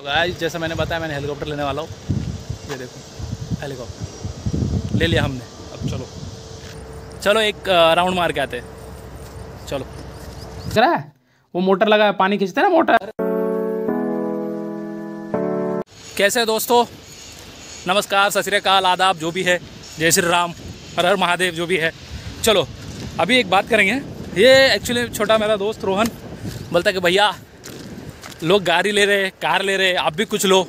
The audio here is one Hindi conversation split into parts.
तो गाइस जैसा मैंने बताया मैंने हेलीकॉप्टर लेने वाला हूँ ये देखो हेलीकॉप्टर ले लिया हमने अब चलो चलो एक राउंड मार के आते चलो रहा है वो मोटर लगा है पानी खींचते ना मोटर कैसे दोस्तों नमस्कार सत श्रीकाल आदाब जो भी है जय श्री राम हर हर महादेव जो भी है चलो अभी एक बात करेंगे ये एक्चुअली छोटा मेरा दोस्त रोहन बोलता कि भैया लोग गाड़ी ले रहे कार ले रहे आप भी कुछ लो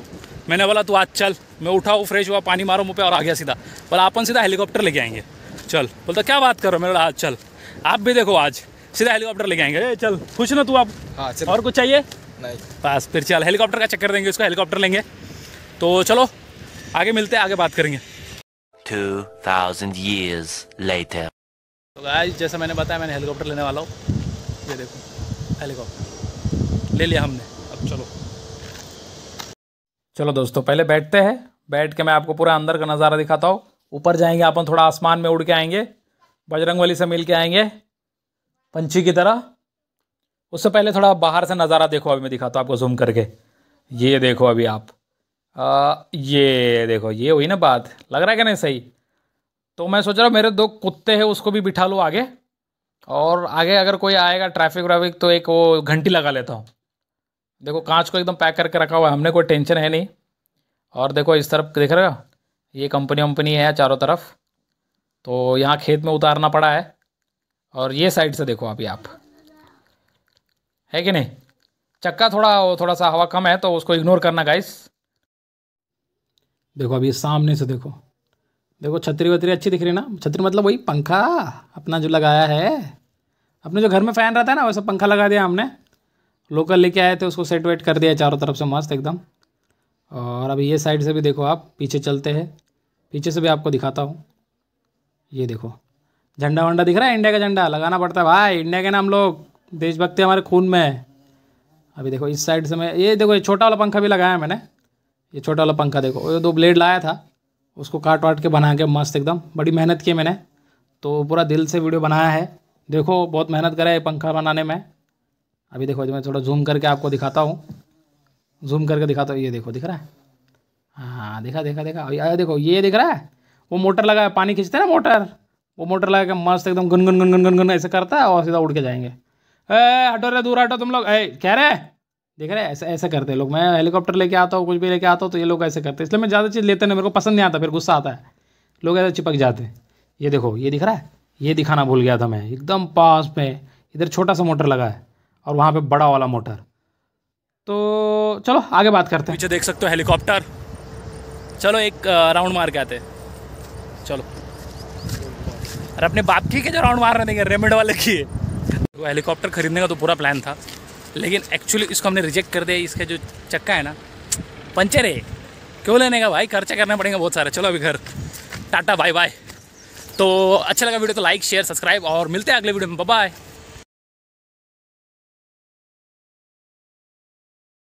मैंने बोला तू आज चल मैं उठा हूँ फ्रेश हुआ पानी मारो मुँह पे और आ गया सीधा बोला अपन सीधा हेलीकॉप्टर लेके आएंगे चल बोलता क्या बात करो मेरा आज चल आप भी देखो आज सीधा हेलीकॉप्टर लेके आएंगे चल खुश ना तू आप हाँ, और कुछ चाहिए नहीं बस फिर चल हेलीकॉप्टर का चक्कर देंगे उसको हेलीकॉप्टर लेंगे तो चलो आगे मिलते हैं आगे बात करेंगे तो आज जैसा मैंने बताया मैंने हेलीकॉप्टर लेने वाला हूँ ये देखो हेलीकॉप्टर ले लिया हमने चलो चलो दोस्तों पहले बैठते हैं बैठ के मैं आपको पूरा अंदर का नज़ारा दिखाता हूँ ऊपर जाएंगे अपन थोड़ा आसमान में उड़ के आएंगे बजरंगबली से मिल के आएंगे पंछी की तरह उससे पहले थोड़ा बाहर से नज़ारा देखो अभी मैं दिखाता हूँ आपको जूम करके ये देखो अभी आप आ, ये देखो ये हुई ना बात लग रहा है कि नहीं सही तो मैं सोच रहा हूँ मेरे दो कुत्ते हैं उसको भी बिठा लूँ आगे और आगे अगर कोई आएगा ट्रैफिक व्रैफिक तो एक वो घंटी लगा लेता हूँ देखो कांच को एकदम पैक करके रखा हुआ है हमने कोई टेंशन है नहीं और देखो इस तरफ देख रहे हो ये कंपनी वंपनी है चारों तरफ तो यहाँ खेत में उतारना पड़ा है और ये साइड से देखो अभी आप है कि नहीं चक्का थोड़ा थोड़ा सा हवा कम है तो उसको इग्नोर करना गाइस देखो अभी सामने से देखो देखो छतरी वतरी अच्छी दिख रही ना छतरी मतलब वही पंखा अपना जो लगाया है अपने जो घर में फ़ैन रहता है ना वैसा पंखा लगा दिया हमने लोकल लेके आए थे उसको सेट वेट कर दिया चारों तरफ से मस्त एकदम और अभी ये साइड से भी देखो आप पीछे चलते हैं पीछे से भी आपको दिखाता हूँ ये देखो झंडा वंडा दिख रहा है इंडिया का झंडा लगाना पड़ता है भाई इंडिया के नाम लोग देशभक्ति हमारे खून में है अभी देखो इस साइड से मैं ये देखो ये छोटा वाला पंखा भी लगाया मैंने ये छोटा वाला पंखा देखो ये दो ब्लेड लाया था उसको काट वाट के बना के मस्त एकदम बड़ी मेहनत की मैंने तो पूरा दिल से वीडियो बनाया है देखो बहुत मेहनत करा है पंखा बनाने में अभी देखो मैं थोड़ा जूम करके आपको दिखाता हूँ जूम करके दिखाता हूँ ये देखो दिख रहा है हाँ देखा देखा देखा अरे देखो ये दिख रहा है वो मोटर लगा है पानी खींचते ना मोटर वो मोटर लगा के मस्त एकदम गुन गुन गुन गुन गुन गुन ऐसे करता है और सीधा उड़ के जाएंगे ए हटो रे दूर हटो तुम लोग ऐ कह रहे देख रहे ऐसे ऐसे करते लोग मैं हेलीकॉप्टर लेके आता हूँ कुछ भी लेके आता हूँ तो ये लोग ऐसे करते हैं इसलिए मैं ज़्यादा चीज़ लेते नहीं मेरे को पसंद नहीं आता फिर गुस्सा आता है लोग ऐसे चिपक जाते हैं ये देखो ये दिख रहा है ये दिखाना भूल गया था मैं एकदम पास में इधर छोटा सा मोटर लगा है और वहाँ पे बड़ा वाला मोटर तो चलो आगे बात करते हैं पीछे देख सकते हो हेलीकॉप्टर चलो एक राउंड मार के आते चलो अरे अपने बाप की जो राउंड मार रहे रेमेड वाले की वो हेलीकॉप्टर खरीदने का तो पूरा प्लान था लेकिन एक्चुअली इसको हमने रिजेक्ट कर दिया इसका जो चक्का है ना पंचर है क्यों लेने का भाई खर्चा करना पड़ेगा बहुत सारा चलो अभी घर टाटा बाय बाय तो अच्छा लगा वीडियो तो लाइक शेयर सब्सक्राइब और मिलते हैं अगले वीडियो में बाय